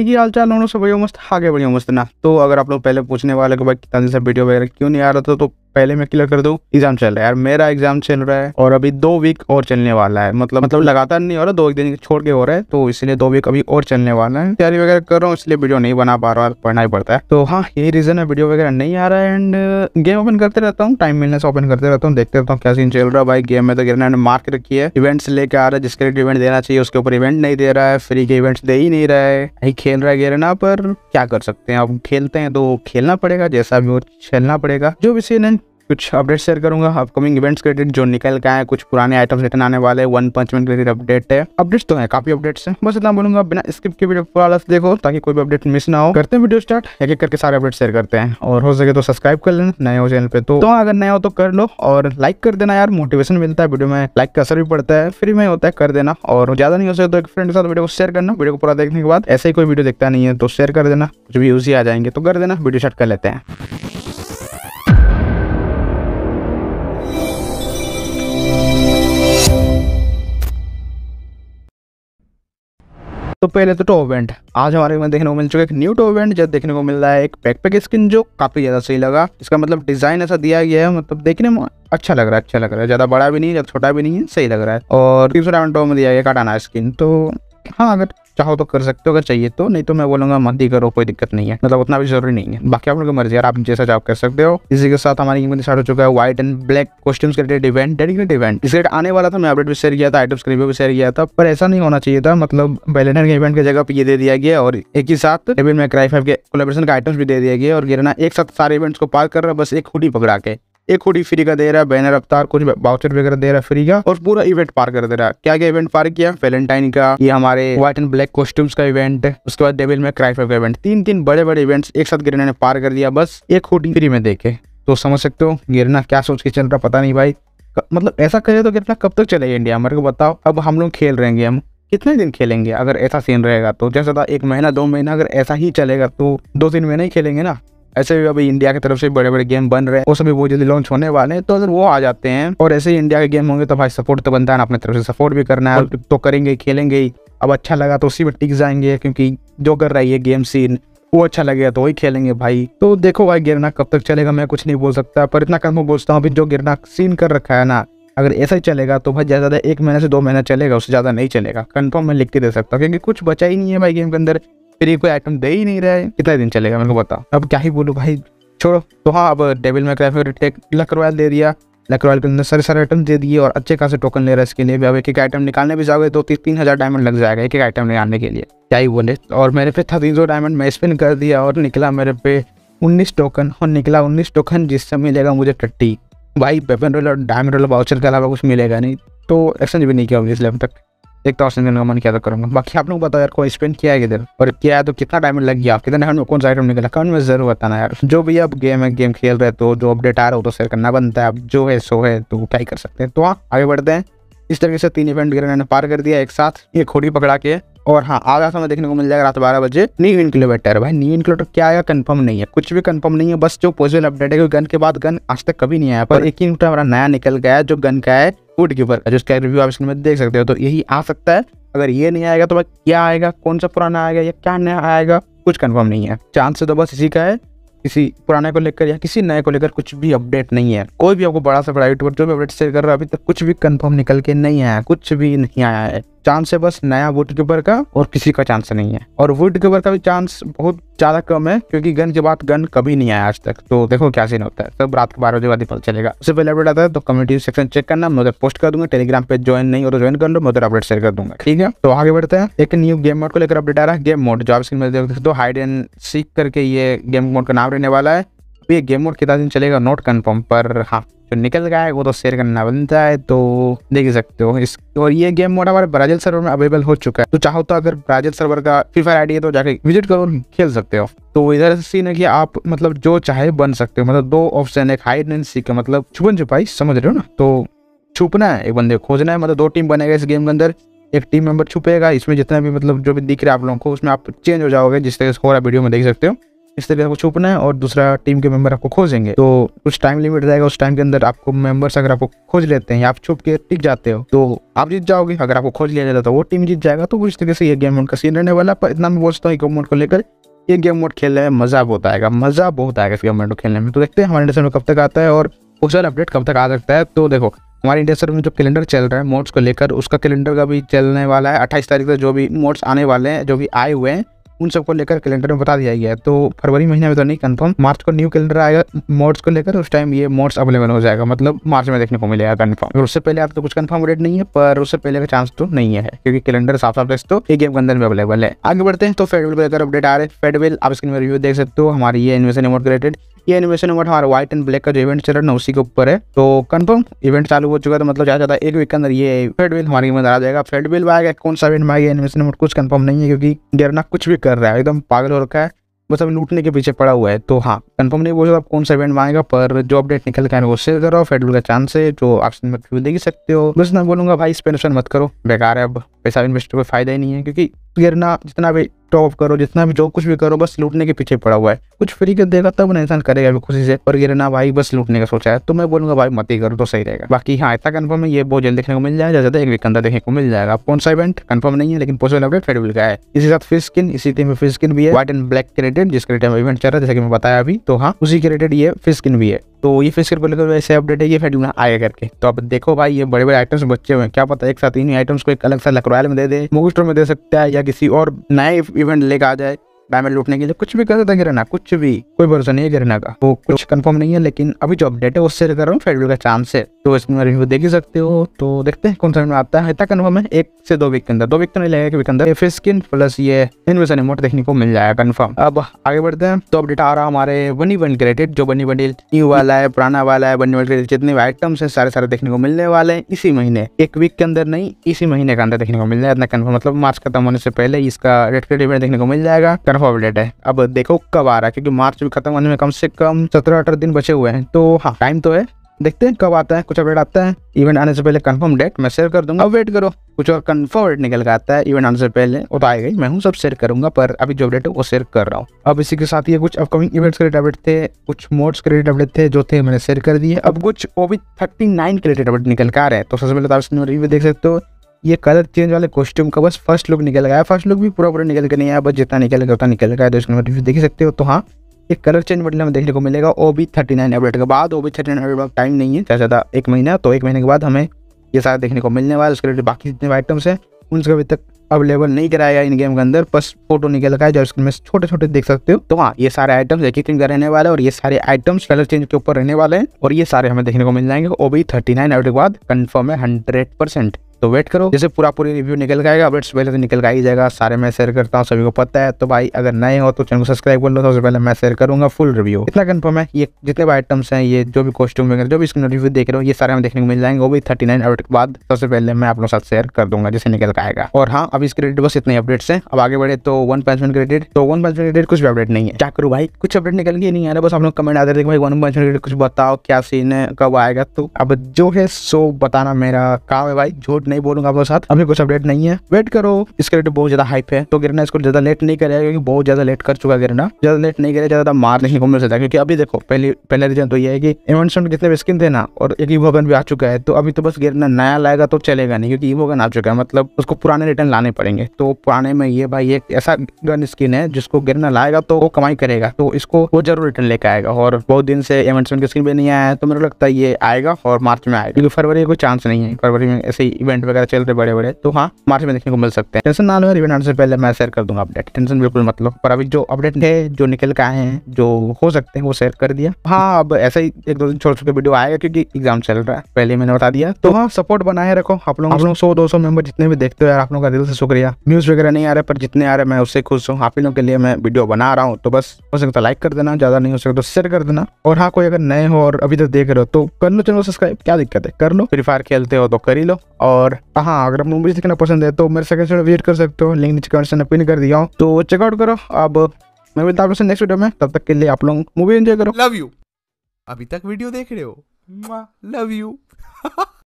की हाल चाल हम लोग सब मस्त आगे बढ़िया मस्त ना तो अगर आप लोग पहले पूछने वाले कि भाई कितना दिन से वीडियो वगैरह क्यों नहीं आ रहा था तो पहले मैं क्लियर कर दू एग्जाम चल रहा है यार मेरा एग्जाम चल रहा है और अभी दो वीक और चलने वाला है मतलब मतलब लगातार नहीं हो रहा दो एक दिन छोड़ के हो रहा है तो इसलिए दो वीक अभी और चलने वाला है तैयारी वगैरह कर रहा हूँ इसलिए वीडियो नहीं बना पा रहा पढ़ना ही पड़ता है तो हाँ यही रीजन है वीडियो वगैरह नहीं आ रहा है एंड गेम ओपन करते रहता हूँ टाइम मिलने से ओपन करते रहता हूँ देखते रहता हूँ क्या सीन चल रहा है भाई गेम में तो गिरना मार्क रखी है इवेंट्स लेके आ रहा है जिसके लिए इवेंट देना चाहिए उसके ऊपर इवेंट नहीं दे रहा है फ्री के इवेंट्स दे ही नहीं रहा है नहीं खेल रहा है गिरना पर क्या कर सकते हैं अब खेलते हैं तो खेलना पड़ेगा जैसा भी वो खेलना पड़ेगा जो भी सीन है कुछ अपडेट शेयर करूंगा अपकमिंग इवेंट्स के रिलेटेड जो निकल के आए कुछ पुराने आइटम्स रिटर्न आने वाले वन पंच मिनट के रिलेटेड अपडेट है अपडेट्स तो है काफी अपडेट्स है बस इतना बोलूंगा बिना स्किप के वीडियो पूरा अलग देखो ताकि कोई भी अपडेट मिस ना हो करते हैं वीडियो स्टार्ट एक एक करके सारे अपडेट शेयर करते हैं और हो सके तो सब्सक्राइब कर लेना नए हो चैनल पे तो, तो अगर नया हो तो कर लो और लाइक कर देना यार मोटिवेशन मिलता है वीडियो में लाइक का असर भी पड़ता है फ्री में होता है कर देना और ज्यादा नहीं हो सके तो एक फ्रेंड के साथ वीडियो को शेयर करना वीडियो को पूरा देखने के बाद ऐसे ही कोई वीडियो देखता नहीं है तो शेयर कर देना कुछ भी यूज ही आ जाएंगे तो कर देना वीडियो स्टार्ट कर लेते हैं तो पहले तो टॉप इवेंट आज हमारे में देखने को मिल चुका है एक न्यू टॉप इवेंट जब देखने को मिल रहा है एक पैकपैक स्किन जो काफ़ी ज़्यादा सही लगा इसका मतलब डिज़ाइन ऐसा दिया गया है मतलब देखने में अच्छा लग रहा है अच्छा लग रहा है ज़्यादा बड़ा भी नहीं ज़्यादा छोटा भी नहीं है सही लग रहा है और तीसरा टॉप में दिया गया काटाना स्किन तो हाँ अगर चाहो तो कर सकते हो अगर चाहिए तो नहीं तो मैं बोलूंगा मत ही करो कोई दिक्कत नहीं है मतलब उतना भी जरूरी नहीं है बाकी आप लोगों की मर्जी यार आप जैसा चाहो कर सकते हो इसी के साथ हमारी इंग्लिश स्टार्ट हो चुका है white and black costumes related event dedicated event इसके आने वाला था मैं अपडेट भी शेयर किया था आइटम्स रिव्यू भी शेयर किया था पर ऐसा नहीं होना चाहिए था मतलब बैलेनर के इवेंट की जगह पर ये दे दिया गया और एक ही साथ डेबिल क्राई फाइव के कोलेबरेशन का आइटम्स भी दे दिया गया और गिरना एक साथ सारे इवेंट्स को पार कर रहा बस एक खुद पकड़ा के एक होडी फ्री का दे रहा है बैनर अवतार कुछ बाउचर वगैरह दे रहा है फ्री का और पूरा इवेंट पार कर दे रहा है क्या क्या इवेंट पार किया वेलेंटाइन का ये हमारे व्हाइट एंड ब्लैक कॉस्ट्यूम्स का इवेंट उसके बाद डेविल में क्राइफ का इवेंट तीन तीन बड़े बड़े इवेंट्स एक साथ गिरने ने पार कर दिया बस एक होडी फ्री में देखे तो समझ सकते हो गिरना क्या सोच के चल रहा पता नहीं भाई मतलब ऐसा करे तो कितना कब तक चलेगा इंडिया मेरे को बताओ अब हम लोग खेल रहे हैं हम कितने दिन खेलेंगे अगर ऐसा सीन रहेगा तो जैसा एक महीना दो महीना अगर ऐसा ही चलेगा तो दो तीन महीने ही खेलेंगे ना ऐसे भी अभी इंडिया की तरफ से बड़े बड़े गेम बन रहे हैं वो सभी वो जल्दी लॉन्च होने वाले हैं तो अगर वो आ जाते हैं और ऐसे ही इंडिया के गेम होंगे तो भाई सपोर्ट तो बनता है ना अपने तरफ से सपोर्ट भी करना है तो करेंगे खेलेंगे अब अच्छा लगा तो उसी पर टिक जाएंगे क्योंकि जो कर रही है गेम सीन वो अच्छा लगेगा तो वही खेलेंगे भाई तो देखो भाई गिरना कब तक चलेगा मैं कुछ नहीं बोल सकता पर इतना कम बोलता हूँ जो गिरना सीन कर रखा है ना अगर ऐसा ही चलेगा तो भाई ज़्यादा एक महीने से दो महीना चलेगा उससे ज़्यादा नहीं चलेगा कंफर्म मैं लिख के दे सकता हूँ क्योंकि कुछ बचा ही नहीं है भाई गेम के अंदर फिर ये कोई आइटम दे ही नहीं रहा है कितने दिन चलेगा मेरे को पता अब क्या ही बोलूँ भाई छोड़ो तो हाँ अब डेविल में क्राइफ टेक लक रॉयल दे दिया लक रॉयल के अंदर सारे सारे आइटम दे दिए और अच्छे खासे टोकन ले रहा है इसके लिए भी अब एक एक आइटम निकालने भी जाओगे तो तीन तीन हज़ार डायमंड लग जाएगा एक एक आइटम निकालने के लिए क्या ही बोले और मेरे पे था तीन सौ डायमंड मैं स्पिन कर दिया और निकला मेरे पे उन्नीस टोकन और निकला उन्नीस टोकन जिससे मिलेगा मुझे टट्टी भाई पेपन रोल और डायमंड रोल वाउचर के अलावा कुछ मिलेगा नहीं तो एक्सचेंज भी नहीं किया इस लेवल तक एक तो दिन का मन किया था तो करूँगा बाकी आप लोग बताओ यार कोई स्पेंड किया है इधर और किया है तो कितना टाइम लग गया आप कितना कौन सा आइटम निकला कमेंट में जरूर बताना यार जो भी अब गेम है गेम खेल रहे तो जो अपडेट आ रहा हो तो शेयर करना बनता है अब जो है सो है तो क्या ही कर सकते हैं तो हाँ आगे बढ़ते हैं इस तरीके से तीन इवेंट मैंने पार कर दिया एक साथ ये खोड़ी पकड़ा के और हाँ आधा समय देखने को मिल जाएगा रात बारह बजे न्यू इनक्लोबेटर भाई न्यू इनक्लोबेटर क्या आएगा कंफर्म नहीं है कुछ भी कंफर्म नहीं है बस जो पॉजिबल अपडेट है गन के बाद गन आज तक कभी नहीं आया पर एक ही हमारा नया निकल गया जो गन का है फूड के ऊपर इसका अच्छा, रिव्यू आप स्क्रीन में देख सकते हो तो यही आ सकता है अगर ये नहीं आएगा तो भाई क्या आएगा कौन सा पुराना आएगा या क्या नया आएगा कुछ कन्फर्म नहीं है चांस से तो बस इसी का है किसी पुराने को लेकर या किसी नए को लेकर कुछ भी अपडेट नहीं है कोई भी आपको बड़ा सा बड़ा यूट्यूबर जो भी अपडेट शेयर कर रहा है अभी तक कुछ भी कंफर्म निकल के नहीं आया कुछ भी नहीं आया है चांस है बस नया वुड कीपर का और किसी का चांस नहीं है और वुड कीपर का भी चांस बहुत ज्यादा कम है क्योंकि गन के बाद गन कभी नहीं आया आज तक तो देखो क्या सीन होता है सब रात के बारह बजे बाद पता चलेगा उससे पहले अपडेट आता है तो कम्युनिटी सेक्शन चेक करना मैं उधर पोस्ट कर दूंगा टेलीग्राम पे ज्वाइन नहीं हो तो ज्वाइन कर लो मैं उधर अपडेट शेयर कर दूंगा ठीक है तो आगे बढ़ते हैं एक न्यू गेम मोड को लेकर अपडेट आ रहा है गेम मोड जो आप स्क्रीन में देख हाइड एंड सीख करके ये गेम मोड का नाम रहने वाला है तो ये गेम मोड कितना दिन चलेगा नोट कन्फर्म पर हाँ जो तो निकल गया है वो तो शेयर करना बनता है तो देख सकते हो इस और ये गेम मोड हमारे ब्राजील सर्वर में अवेलेबल हो चुका है तो चाहो तो अगर ब्राजील सर्वर का फ्री फायर आईडी है तो जाके विजिट करो खेल सकते हो तो इधर सीन है कि आप मतलब जो चाहे बन सकते हो मतलब दो ऑप्शन एक हाइड एंड सीख मतलब छुपन छुपाई समझ रहे हो ना तो छुपना है एक बंदे खोजना है मतलब दो टीम बनेगा इस गेम के अंदर एक टीम मेंबर छुपेगा इसमें जितना भी मतलब जो भी दिख रहा है आप लोगों को उसमें आप चेंज हो जाओगे जिस तरह से हो रहा वीडियो में देख सकते हो इस तरीके आपको छुपना है और दूसरा टीम के मेंबर आपको खोजेंगे तो कुछ टाइम लिमिट रहेगा उस टाइम के अंदर आपको मेंबर्स अगर आपको खोज लेते हैं आप छुप के टिक जाते हो तो आप जीत जाओगे अगर आपको खोज लिया जाता तो वो टीम जीत जाएगा तो इस तरीके से ये गेम मोड का सीन रहने वाला पर इतना मैं बोलता हूँ गेम को लेकर ये गेम मोड खेलने में मजा बहुत आएगा मजा बहुत आएगा इस गेम मोड को खेलने में तो देखते हैं हमारे इंडस्ट्री में कब तक आता है और ऑफिशियल अपडेट कब तक आ सकता है तो देखो हमारे इंडस्ट्री में जो कैलेंडर चल रहा है मोड्स को लेकर उसका कैलेंडर का भी चलने वाला है अट्ठाईस तारीख तक जो भी मोड्स आने वाले हैं जो भी आए हुए हैं उन सबको लेकर कैलेंडर में बता दिया गया है तो फरवरी महीने में तो नहीं कन्फर्म मार्च को न्यू कैलेंडर आएगा मोड्स को लेकर उस टाइम ये मोड्स अवेलेबल हो जाएगा मतलब मार्च में देखने को मिलेगा कन्फर्म और उससे पहले आप तो कुछ कन्फर्म रेट नहीं है पर उससे पहले का चांस तो नहीं है क्योंकि कैलेंडर साफ साफ देख तो ये गेम के अंदर में अवेलेबल है आगे बढ़ते हैं तो फेडविल को लेकर अपडेट आ रहे हैं फेडविल आप स्क्रीन में रिव्यू देख सकते हो हमारी ये इन्वेस्टमेंट रिलेटेड ये एनिमेशन होगा हमारा व्हाइट एंड ब्लैक का जो इवेंट चल रहा है ना उसी के ऊपर है तो कंफर्म इवेंट चालू हो चुका है तो मतलब ज्यादा ज्यादा एक वीक के अंदर ये फेड बिल हमारे अंदर आ जाएगा फेड बिल में आएगा कौन सा इवेंट में आएगा एनिमेशन मोड कुछ कंफर्म नहीं है क्योंकि डेरना कुछ भी कर रहा है एकदम पागल हो रखा है बस अभी लूटने के पीछे पड़ा हुआ है तो हाँ कंफर्म नहीं बोल सकता कौन सा इवेंट मांगेगा पर जो अपडेट निकल के वो शेयर करो फेडबुल का चांस है जो आप में रिव्यू देख सकते हो बस मैं बोलूंगा भाई इस मत करो बेकार है अब पैसा इन्वेस्ट को फायदा ही नहीं है क्योंकि गिरना जितना भी टॉप करो जितना भी जो कुछ भी करो बस लूटने के पीछे पड़ा हुआ है कुछ फ्री कर देगा तब ना इंसान करेगा भी खुशी से और गिरना भाई बस लूटने का सोचा है तो मैं बोलूंगा भाई मत ही करो तो सही रहेगा बाकी हाँ ऐसा कन्फर्म है ये बहुत जल्द देखने को मिल जाएगा ज्यादा एक वीक अंदर देखने को मिल जाएगा कौन सा इवेंट कन्फर्म नहीं है लेकिन पॉसिबल अपडेट फेडुल का है इसी साथ फिश स्किन इसी टीम में फिश स्किन भी है व्हाइट एंड ब्लैक क्रेडिट जिसके क्रेडेट इवेंट चल रहा है जैसे कि मैं बताया अभी तो हाँ उसी क्रेडेड ये फिश स्किन भी है तो ये फेस कर बोले तो वैसे अपडेट है ये फेडूना आया करके तो अब देखो भाई ये बड़े बड़े आइटम्स बच्चे हुए क्या पता एक साथ इन आइटम्स को एक अलग सा लकरॉयल में दे दे मूवी स्टोर में दे सकता है या किसी और नए इवेंट लेकर आ जाए डायमंड लूटने के लिए कुछ भी कर सकता गिरना कुछ भी कोई भरोसा नहीं है गिरना का वो कुछ कंफर्म नहीं है लेकिन अभी जो अपडेट है उससे कर रहा हूँ फेडू का चांस है तो इसमें रिव्यू देख ही सकते हो तो देखते हैं कौन सा में आता है इतना कन्फर्म है एक से दो वीक के अंदर दो वीक तो नहीं लगेगा वीक अंदर फेस स्किन प्लस ये इन्वेशन इमोट देखने को मिल जाएगा कन्फर्म अब आगे बढ़ते हैं तो अपडेट आ रहा हमारे बनी बन क्रेडिट जो बनी बनी न्यू वाला है पुराना वाला है बनी क्रेडिट जितने भी आइटम्स है सारे सारे देखने को मिलने वाले हैं इसी महीने एक वीक के अंदर नहीं इसी महीने के अंदर देखने को मिल जाएगा इतना कन्फर्म मतलब मार्च खत्म होने से पहले इसका रेट क्रेड इवेंट देखने को मिल जाएगा कन्फर्म अपडेट है अब देखो कब आ रहा है क्योंकि मार्च भी खत्म होने में कम से कम सत्रह अठारह दिन बचे हुए हैं तो हाँ टाइम तो है देखते हैं कब आता है कुछ अपडेट आता है इवेंट आने से पहले कंफर्म डेट मैं शेयर कर दूंगा अब वेट करो कुछ और कंफर्म डेट निकल कर आता है इवेंट आने से पहले वो तो आएगा ही मैं हूँ सब शेयर करूंगा पर अभी जो अपडेट है वो शेयर कर रहा हूँ अब इसी के साथ ये कुछ अपकमिंग इवेंट्स के अपडेट थे कुछ मोड्स के अपडेट थे जो थे मैंने शेयर कर दिए अब कुछ वो भी थर्टी नाइन क्रेडिट अपडेट निकल कर आ रहे हैं तो सबसे पहले तो आप इसमें रिव्यू देख सकते हो ये कलर चेंज वाले कॉस्ट्यूम का बस फर्स्ट लुक निकल गया फर्स्ट लुक भी पूरा पूरा निकल के नहीं आया बस जितना निकल गया उतना निकल गया तो इसमें रिव्यू देख सकते हो तो हाँ ये कलर चेंज बटन हमें देखने को मिलेगा O B thirty nine update के बाद O B thirty nine update time नहीं है ज़्यादा ज़्यादा एक महीना तो एक महीने के बाद हमें ये सारा देखने को मिलने वाला उसके रिलेटेड बाकी जितने आइटम्स हैं उन अभी तक अवेलेबल नहीं कराया इन गेम के अंदर बस फोटो निकल रखा है जो स्क्रीन में छोटे छोटे देख सकते हो तो हाँ ये सारे आइटम्स एक ही स्क्रीन का रहने वाले और ये सारे आइटम्स कलर चेंज के ऊपर रहने वाले हैं और ये सारे हमें देखने को मिल जाएंगे O B thirty nine update के बाद कन्फर्म है हंड्रेड परसेंट तो वेट करो जैसे पूरा पूरी रिव्यू निकल जाएगा अपडेट्स पहले तो निकल का ही जाएगा सारे मैं शेयर करता हूँ सभी को पता है तो भाई अगर नए हो तो चैनल को सब्सक्राइब कर लो सबसे पहले मैं शेयर करूंगा फुल रिव्यू इतना कन्फर्म है ये जितने भी आइटम्स हैं ये जो भी कॉस्ट्यूम वगैरह जो भी इसके रिव्यू देख रहे हो ये सारे हमें देखने को मिल जाएंगे वो भी थर्टी नाइन अपडेट के बाद सबसे पहले मैं आप साथ शेयर कर दूंगा जैसे निकल का आएगा और हाँ अब इस क्रेडिट बस इतने अपडेट्स हैं अब आगे बढ़े तो वन पंचमेंट क्रेडिट तो वन पंचमेंट रिलेटेड कुछ भी अपडेट नहीं है क्या करूँ भाई कुछ अपडेट निकल गई नहीं आ रहा बस आप लोग कमेंट आते थे भाई वन पंचमेंट रिलेटेड कुछ बताओ क्या सीन है कब आएगा तो अब जो है सो बताना मेरा काम है भाई झूठ नहीं बोलूंगा आपके साथ अभी कुछ अपडेट नहीं है वेट करो इसके रेट तो बहुत ज्यादा हाइप है तो गिरना इसको ज्यादा लेट नहीं करेगा क्योंकि बहुत ज्यादा लेट कर चुका गिरना ज्यादा लेट नहीं करे ज्यादा मार नहीं को मिल सकता क्योंकि अभी देखो पहले पहला रीजन तो ये है कि इवेंट जितने भी स्किन थे ना और एक ईवो भी आ चुका है तो अभी तो बस गिरना नया लाएगा तो चलेगा नहीं क्योंकि ईवो आ चुका है मतलब उसको पुराने रिटर्न लाने पड़ेंगे तो पुराने में ये भाई एक ऐसा गन स्किन है जिसको गिरना लाएगा तो वो कमाई करेगा तो इसको वो जरूर रिटर्न लेकर आएगा और बहुत दिन से इवेंट की स्किन भी नहीं आया है तो मेरे को लगता है ये आएगा और मार्च में आएगा क्योंकि फरवरी का कोई चांस नहीं है फरवरी में ऐसे इवेंट इवेंट वगैरह चल रहे बड़े बड़े तो हाँ मार्च में देखने को मिल सकते हैं टेंशन ना लो इवेंट आने से पहले मैं शेयर कर दूंगा अपडेट टेंशन बिल्कुल मत लो पर अभी जो अपडेट है जो निकल के आए हैं जो हो सकते हैं वो शेयर कर दिया हाँ अब ऐसा ही एक दो दिन छोड़ छोटे वीडियो आएगा क्योंकि एग्जाम चल रहा है पहले मैंने बता दिया तो हाँ सपोर्ट बनाए रखो आप लोग आप लोग सौ दो सौ मेंबर जितने भी देखते हो यार आप लोगों का दिल से शुक्रिया न्यूज वगैरह नहीं आ रहा पर जितने आ रहे मैं उससे खुश हूँ आप लोग के लिए मैं वीडियो बना रहा हूँ तो बस हो सकता लाइक कर देना ज्यादा नहीं हो सकता तो शेयर कर देना और हाँ कोई अगर नए हो और अभी तक देख रहे हो तो कर लो चैनल सब्सक्राइब क्या दिक्कत है कर लो फ्री फायर खेलते हो तो कर ही लो और और हाँ अगर आप मूवीज देखना पसंद है तो मेरे सेकंड साइड विजिट कर सकते हो लिंक नीचे कमेंट में पिन कर दिया हूँ तो चेकआउट करो अब मैं मिलता हूँ नेक्स्ट वीडियो में तब तक के लिए आप लोग मूवी एंजॉय करो लव यू अभी तक वीडियो देख रहे हो लव यू